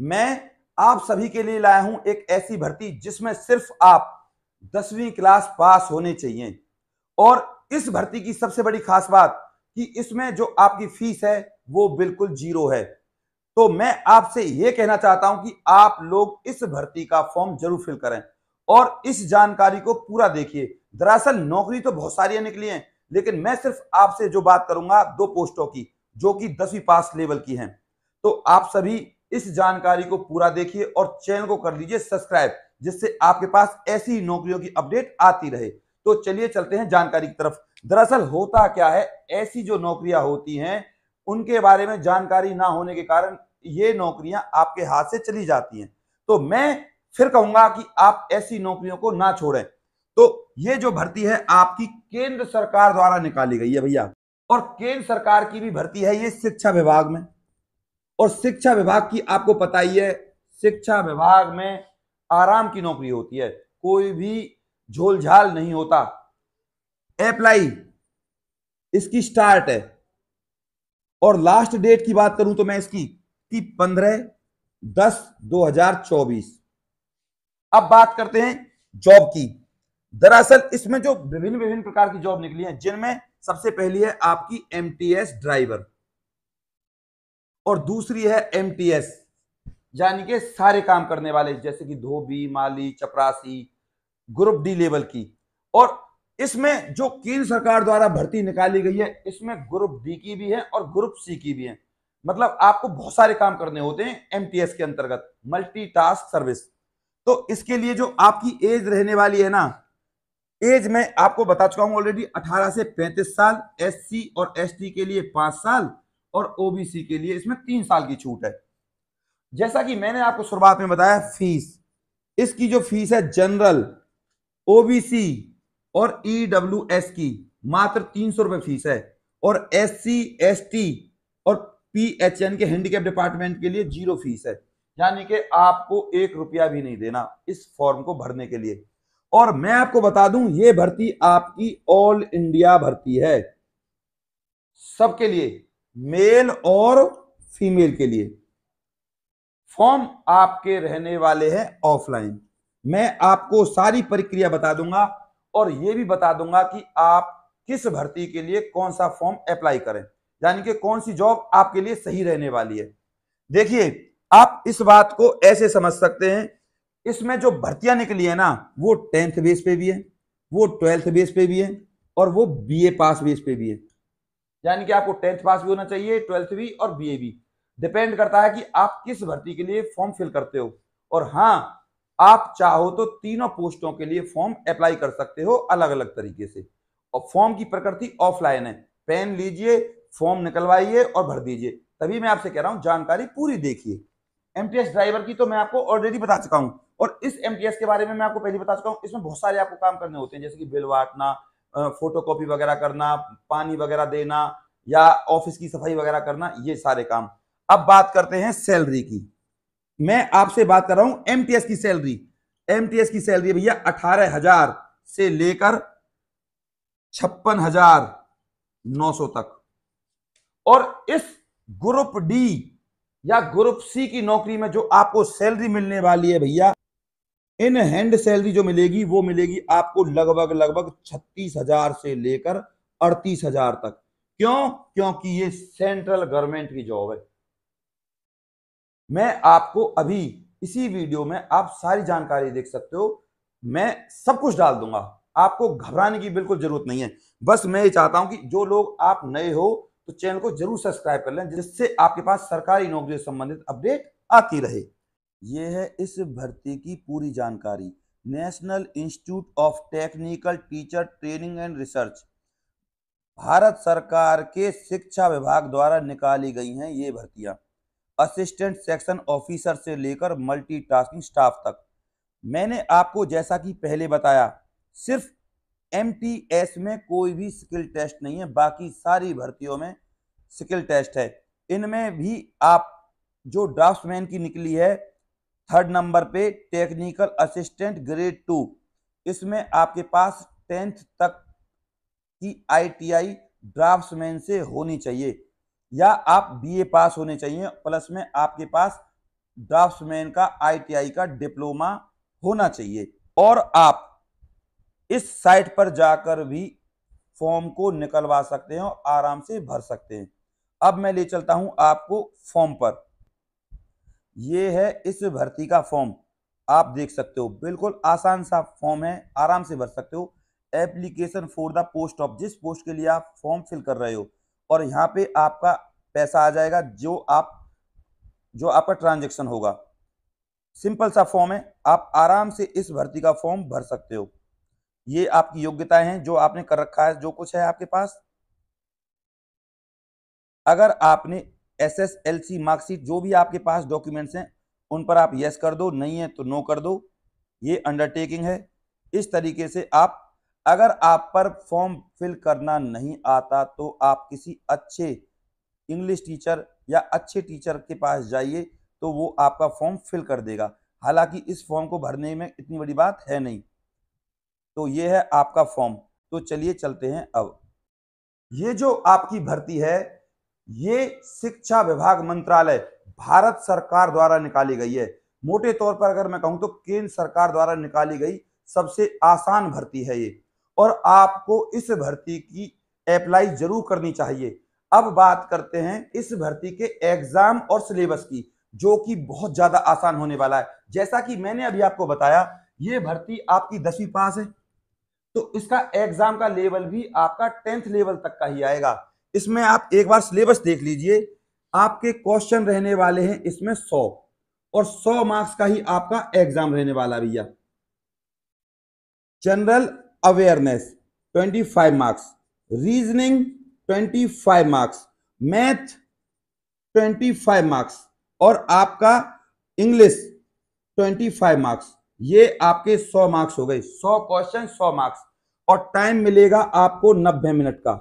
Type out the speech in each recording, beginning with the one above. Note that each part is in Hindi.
मैं आप सभी के लिए लाया हूं एक ऐसी भर्ती जिसमें सिर्फ आप दसवीं क्लास पास होने चाहिए और इस भर्ती की सबसे बड़ी खास बात कि इसमें जो आपकी फीस है वो बिल्कुल जीरो है तो मैं आपसे ये कहना चाहता हूं कि आप लोग इस भर्ती का फॉर्म जरूर फिल करें और इस जानकारी को पूरा देखिए दरअसल नौकरी तो बहुत सारी निकली है लेकिन मैं सिर्फ आपसे जो बात करूंगा दो पोस्टों की जो कि दसवीं पास लेवल की हैं तो आप सभी इस जानकारी को पूरा देखिए और चैनल को कर लीजिए सब्सक्राइब जिससे आपके पास ऐसी नौकरियों की अपडेट आती रहे तो चलिए चलते हैं जानकारी की तरफ दरअसल होता क्या है ऐसी जो नौकरियां होती हैं उनके बारे में जानकारी ना होने के कारण ये नौकरियां आपके हाथ से चली जाती हैं तो मैं फिर कहूंगा कि आप ऐसी नौकरियों को ना छोड़ें तो ये जो भर्ती है आपकी केंद्र सरकार द्वारा निकाली गई है भैया और केंद्र सरकार की भी भर्ती है ये शिक्षा विभाग में और शिक्षा विभाग की आपको पता ही है शिक्षा विभाग में आराम की नौकरी होती है कोई भी झोलझाल नहीं होता अप्लाई इसकी स्टार्ट है और लास्ट डेट की बात करूं तो मैं इसकी कि पंद्रह दस दो हजार चौबीस अब बात करते हैं जॉब की दरअसल इसमें जो विभिन्न विभिन्न प्रकार की जॉब निकली है जिनमें सबसे पहली है आपकी एमटीएस ड्राइवर और दूसरी है एम यानी कि सारे काम करने वाले जैसे कि धोबी माली चपरासी ग्रुप डी लेवल की और इसमें जो केंद्र सरकार द्वारा भर्ती निकाली गई है इसमें ग्रुप डी की भी है और ग्रुप सी की भी है मतलब आपको बहुत सारे काम करने होते हैं एमटीएस के अंतर्गत टास्क सर्विस तो इसके लिए जो आपकी एज रहने वाली है ना एज मैं आपको बता चुका हूं ऑलरेडी 18 से 35 साल एससी और एसटी के लिए पांच साल और ओबीसी के लिए इसमें तीन साल की छूट है जैसा कि मैंने आपको शुरुआत में बताया फीस इसकी जो फीस है जनरल ओबीसी और ईडब्ल्यू e की मात्र तीन सौ रुपये फीस है और एस सी एस टी और पी एच एन के हैंडीकैप डिपार्टमेंट के लिए जीरो फीस है यानी कि आपको एक रुपया भी नहीं देना इस फॉर्म को भरने के लिए और मैं आपको बता दूं ये भर्ती आपकी ऑल इंडिया भर्ती है सबके लिए मेल और फीमेल के लिए फॉर्म आपके रहने वाले हैं ऑफलाइन मैं आपको सारी प्रक्रिया बता दूंगा और ये भी बता दूंगा कि आप किस भर्ती के लिए कौन सा फॉर्म अप्लाई करें यानी कि कौन सी जॉब आपके लिए सही रहने वाली है देखिए आप इस बात को ऐसे समझ सकते हैं इसमें जो भर्तियां निकली है ना वो टेंथ बेस पे भी है वो ट्वेल्थ बेस पे भी है और वो बीए पास बेस पे भी है यानी कि आपको टेंथ पास भी होना चाहिए ट्वेल्थ भी और बी भी डिपेंड करता है कि आप किस भर्ती के लिए फॉर्म फिल करते हो और हाँ आप चाहो तो तीनों पोस्टों के लिए फॉर्म अप्लाई कर सकते हो अलग अलग तरीके से और फॉर्म की प्रकृति ऑफलाइन है पेन लीजिए फॉर्म निकलवाइए और भर दीजिए तभी मैं आपसे कह रहा हूं जानकारी पूरी देखिए एमटीएस ड्राइवर की तो मैं आपको ऑलरेडी बता चुका हूँ और इस एमटीएस के बारे में मैं आपको पहले बता चुका हूँ इसमें बहुत सारे आपको काम करने होते हैं जैसे कि बिल बांटना फोटोकॉपी वगैरह करना पानी वगैरह देना या ऑफिस की सफाई वगैरह करना ये सारे काम अब बात करते हैं सैलरी की मैं आपसे बात कर रहा हूं एमटीएस की सैलरी एमटीएस की सैलरी भैया अठारह हजार से लेकर छप्पन हजार नौ सौ तक और इस ग्रुप डी या ग्रुप सी की नौकरी में जो आपको सैलरी मिलने वाली है भैया इन हैंड सैलरी जो मिलेगी वो मिलेगी आपको लगभग लगभग छत्तीस हजार से लेकर अड़तीस हजार तक क्यों क्योंकि ये सेंट्रल गवर्नमेंट की जॉब है मैं आपको अभी इसी वीडियो में आप सारी जानकारी देख सकते हो मैं सब कुछ डाल दूंगा आपको घबराने की बिल्कुल जरूरत नहीं है बस मैं ये चाहता हूं कि जो लोग आप नए हो तो चैनल को जरूर सब्सक्राइब कर लें जिससे आपके पास सरकारी नौकरी से संबंधित अपडेट आती रहे ये है इस भर्ती की पूरी जानकारी National Institute of Technical Teacher Training and Research Bharat सरकार के शिक्षा विभाग द्वारा निकाली गई हैं ये भर्तियां असिस्टेंट सेक्शन ऑफिसर से लेकर मल्टीटास्किंग स्टाफ तक मैंने आपको जैसा कि पहले बताया सिर्फ एम में कोई भी स्किल टेस्ट नहीं है बाकी सारी भर्तियों में स्किल टेस्ट है इनमें भी आप जो ड्राफ्टमैन की निकली है थर्ड नंबर पे टेक्निकल असिस्टेंट ग्रेड टू इसमें आपके पास टेंथ तक की आईटीआई ड्राफ्ट्समैन से होनी चाहिए या आप बीए पास होने चाहिए प्लस में आपके पास ड्राफ्ट्समैन का आईटीआई का डिप्लोमा होना चाहिए और आप इस साइट पर जाकर भी फॉर्म को निकलवा सकते हैं और आराम से भर सकते हैं अब मैं ले चलता हूं आपको फॉर्म पर ये है इस भर्ती का फॉर्म आप देख सकते हो बिल्कुल आसान सा फॉर्म है आराम से भर सकते हो application for the post of जिस पोस्ट के लिए आप फॉर्म फिल कर रहे हो और यहाँ पे आपका पैसा आ जाएगा जो आप जो आपका ट्रांजेक्शन होगा सिंपल सा फॉर्म है आप आराम से इस भर्ती का फॉर्म भर सकते हो ये आपकी योग्यताएं हैं जो आपने कर रखा है जो कुछ है आपके पास अगर आपने S S L C marksheet जो भी आपके पास डॉक्यूमेंट्स हैं उन पर आप यस कर दो नहीं है तो नो कर दो ये अंडरटेकिंग है इस तरीके से आप अगर आप पर फॉर्म फिल करना नहीं आता तो आप किसी अच्छे इंग्लिश टीचर या अच्छे टीचर के पास जाइए तो वो आपका फॉर्म फिल कर देगा हालांकि इस फॉर्म को भरने में इतनी बड़ी बात है नहीं तो ये है आपका फॉर्म तो चलिए चलते हैं अब ये जो आपकी भर्ती है ये शिक्षा विभाग मंत्रालय भारत सरकार द्वारा निकाली गई है मोटे तौर पर अगर मैं कहूं तो केंद्र सरकार द्वारा निकाली गई सबसे आसान भर्ती है ये और आपको इस भर्ती की अप्लाई जरूर करनी चाहिए अब बात करते हैं इस भर्ती के एग्जाम और सिलेबस की जो कि बहुत ज्यादा आसान होने वाला है जैसा कि मैंने अभी आपको बताया ये भर्ती आपकी दसवीं पास है तो इसका एग्जाम का लेवल भी आपका टेंथ लेवल तक का ही आएगा इसमें आप एक बार सिलेबस देख लीजिए आपके क्वेश्चन रहने वाले हैं इसमें सौ और सौ मार्क्स का ही आपका एग्जाम रहने वाला भैया general awareness twenty five marks reasoning twenty five marks math twenty five marks और आपका इंग्लिश ट्वेंटी फाइव मार्क्स ये आपके सौ मार्क्स हो गए सौ क्वेश्चन सौ मार्क्स और टाइम मिलेगा आपको नब्बे मिनट का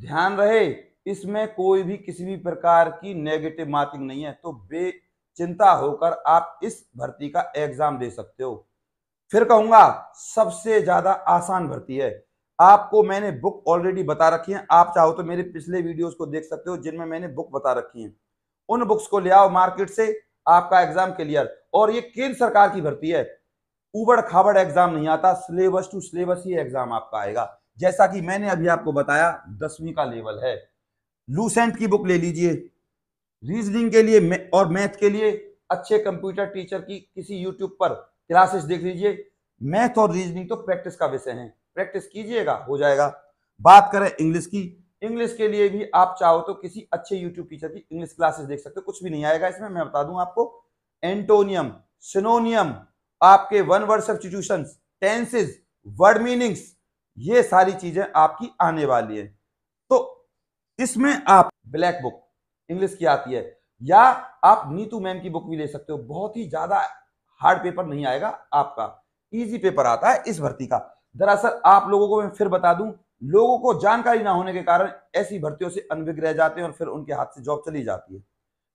ध्यान रहे इसमें कोई भी किसी भी प्रकार की नेगेटिव मार्किंग नहीं है तो बेचिंता होकर आप इस भर्ती का एग्जाम दे सकते हो फिर कहूंगा सबसे ज्यादा आसान भर्ती है आपको मैंने बुक ऑलरेडी बता रखी है आप चाहो तो मेरे पिछले वीडियोस को देख सकते हो जिनमें मैंने बुक बता रखी है उन बुक्स को ले आओ मार्केट से आपका एग्जाम क्लियर और ये केंद्र सरकार की भर्ती है उबड़ खाबड़ एग्जाम नहीं आता सिलेबस टू सिलेबस ही एग्जाम आपका आएगा जैसा कि मैंने अभी आपको बताया दसवीं का लेवल है लूसेंट की बुक ले लीजिए रीजनिंग के लिए और मैथ के लिए अच्छे कंप्यूटर टीचर की किसी यूट्यूब पर क्लासेस देख लीजिए मैथ और रीजनिंग तो प्रैक्टिस का विषय है प्रैक्टिस कीजिएगा हो जाएगा बात करें इंग्लिश की इंग्लिश के लिए भी आप चाहो तो किसी अच्छे यूट्यूब टीचर की इंग्लिश क्लासेस देख सकते हो कुछ भी नहीं आएगा इसमें मैं बता दूं आपको एंटोनियम सिनोनियम आपके one word substitution tenses word meanings ये सारी चीजें आपकी आने वाली है तो इसमें आप ब्लैक बुक इंग्लिश की आती है या आप नीतू मैम की बुक भी ले सकते हो बहुत ही ज्यादा हार्ड पेपर नहीं आएगा आपका इजी पेपर आता है इस भर्ती का दरअसल आप लोगों को मैं फिर बता दूं लोगों को जानकारी ना होने के कारण ऐसी भर्तियों से अनभिग रह जाते हैं और फिर उनके हाथ से जॉब चली जाती है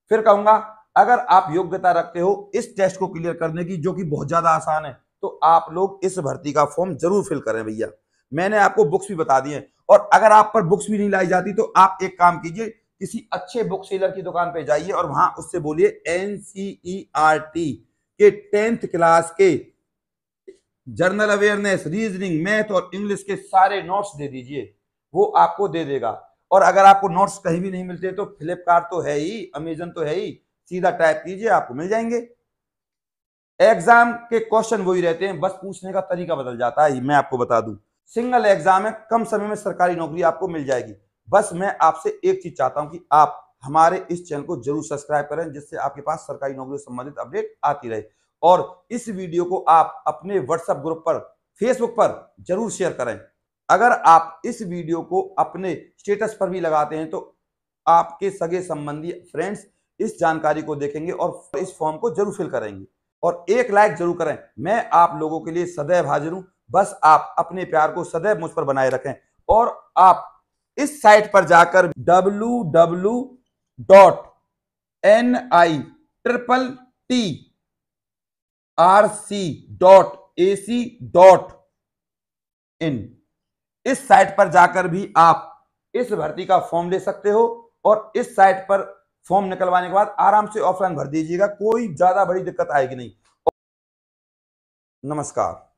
फिर कहूंगा अगर आप योग्यता रखते हो इस टेस्ट को क्लियर करने की जो कि बहुत ज्यादा आसान है तो आप लोग इस भर्ती का फॉर्म जरूर फिल करें भैया मैंने आपको बुक्स भी बता दी है और अगर आप पर बुक्स भी नहीं लाई जाती तो आप एक काम कीजिए किसी अच्छे बुक सेलर की दुकान पर जाइए और वहां उससे बोलिए एन e के टेंथ क्लास के जर्नल अवेयरनेस रीजनिंग मैथ और इंग्लिश के सारे नोट्स दे दीजिए वो आपको दे देगा और अगर आपको नोट्स कहीं भी नहीं मिलते तो फ्लिपकार्ट तो है ही अमेजन तो है ही सीधा टाइप कीजिए आपको मिल जाएंगे एग्जाम के क्वेश्चन वही रहते हैं बस पूछने का तरीका बदल जाता है मैं आपको बता दूं सिंगल एग्जाम है कम समय में सरकारी नौकरी आपको मिल जाएगी बस मैं आपसे एक चीज चाहता हूं कि आप हमारे इस चैनल को जरूर सब्सक्राइब करें जिससे आपके पास सरकारी नौकरी से संबंधित अपडेट आती रहे और इस वीडियो को आप अपने व्हाट्सएप ग्रुप पर फेसबुक पर जरूर शेयर करें अगर आप इस वीडियो को अपने स्टेटस पर भी लगाते हैं तो आपके सगे संबंधी फ्रेंड्स इस जानकारी को देखेंगे और इस फॉर्म को जरूर फिल करेंगे और एक लाइक जरूर करें मैं आप लोगों के लिए सदैव हाजिर हूं बस आप अपने प्यार को सदैव मुझ पर बनाए रखें और आप इस साइट पर जाकर W W dot N I triple T R C dot A C dot in इस साइट पर जाकर भी आप इस भर्ती का फॉर्म ले सकते हो और इस साइट पर फॉर्म निकलवाने के बाद आराम से ऑफलाइन भर दीजिएगा कोई ज्यादा बड़ी दिक्कत आएगी नहीं नमस्कार